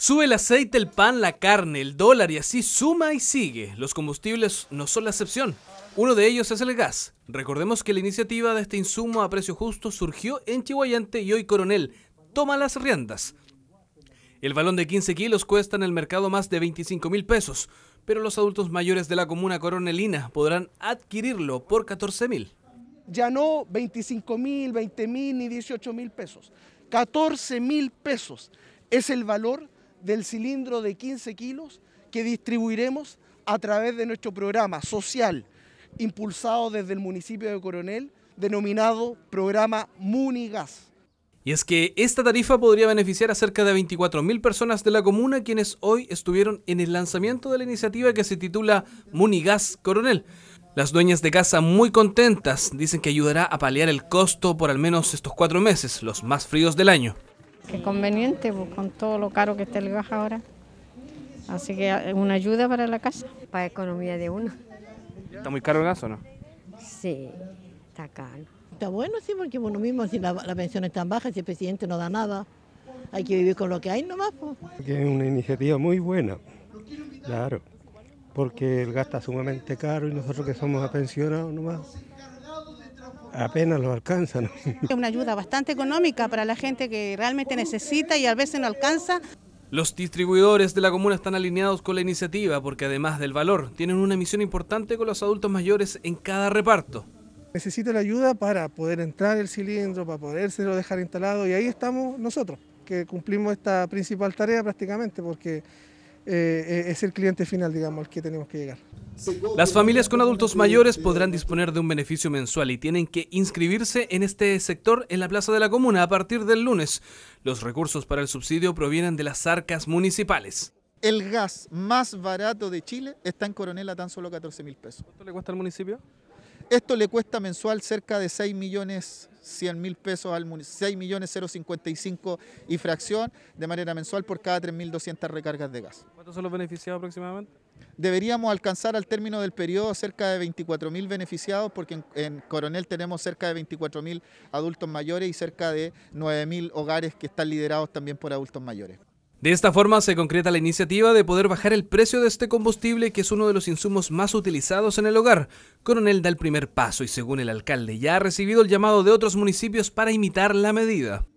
Sube el aceite, el pan, la carne, el dólar y así suma y sigue. Los combustibles no son la excepción. Uno de ellos es el gas. Recordemos que la iniciativa de este insumo a precio justo surgió en Chihuayante y hoy Coronel toma las riendas. El balón de 15 kilos cuesta en el mercado más de 25 mil pesos, pero los adultos mayores de la comuna coronelina podrán adquirirlo por 14 mil. Ya no 25 mil, 20 mil ni 18 mil pesos. 14 mil pesos es el valor del cilindro de 15 kilos que distribuiremos a través de nuestro programa social impulsado desde el municipio de Coronel, denominado programa Munigas. Y es que esta tarifa podría beneficiar a cerca de 24.000 personas de la comuna quienes hoy estuvieron en el lanzamiento de la iniciativa que se titula Munigas Coronel. Las dueñas de casa muy contentas dicen que ayudará a paliar el costo por al menos estos cuatro meses, los más fríos del año. Qué conveniente, pues, con todo lo caro que está el gas ahora. Así que es eh, una ayuda para la casa. Para economía de uno. ¿Está muy caro el gas o no? Sí, está caro. Está bueno, sí, porque uno mismo, si la, pensión es tan baja, si el presidente no da nada, hay que vivir con lo que hay nomás. Pues. es una iniciativa muy buena, claro, porque el gas está sumamente caro y nosotros que somos apensionados nomás, apenas lo alcanzan. Es una ayuda bastante económica para la gente que realmente necesita y a veces no alcanza. Los distribuidores de la comuna están alineados con la iniciativa porque además del valor, tienen una misión importante con los adultos mayores en cada reparto. Necesita la ayuda para poder entrar el cilindro, para podérselo dejar instalado y ahí estamos nosotros, que cumplimos esta principal tarea prácticamente porque eh, eh, es el cliente final, digamos, al que tenemos que llegar. Las familias con adultos mayores podrán disponer de un beneficio mensual y tienen que inscribirse en este sector en la Plaza de la Comuna a partir del lunes. Los recursos para el subsidio provienen de las arcas municipales. El gas más barato de Chile está en Coronel a tan solo 14 mil pesos. ¿Cuánto le cuesta al municipio? Esto le cuesta mensual cerca de 6 millones mil pesos al municipio, 6 millones 055 y fracción de manera mensual por cada 3.200 recargas de gas. ¿Cuántos son los beneficiados aproximadamente? deberíamos alcanzar al término del periodo cerca de 24.000 beneficiados, porque en, Coronel tenemos cerca de 24.000 adultos mayores y cerca de 9.000 hogares que están liderados también por adultos mayores. De esta forma se concreta la iniciativa de poder bajar el precio de este combustible, que es uno de los insumos más utilizados en el hogar. Coronel da el primer paso y según el alcalde ya ha recibido el llamado de otros municipios para imitar la medida.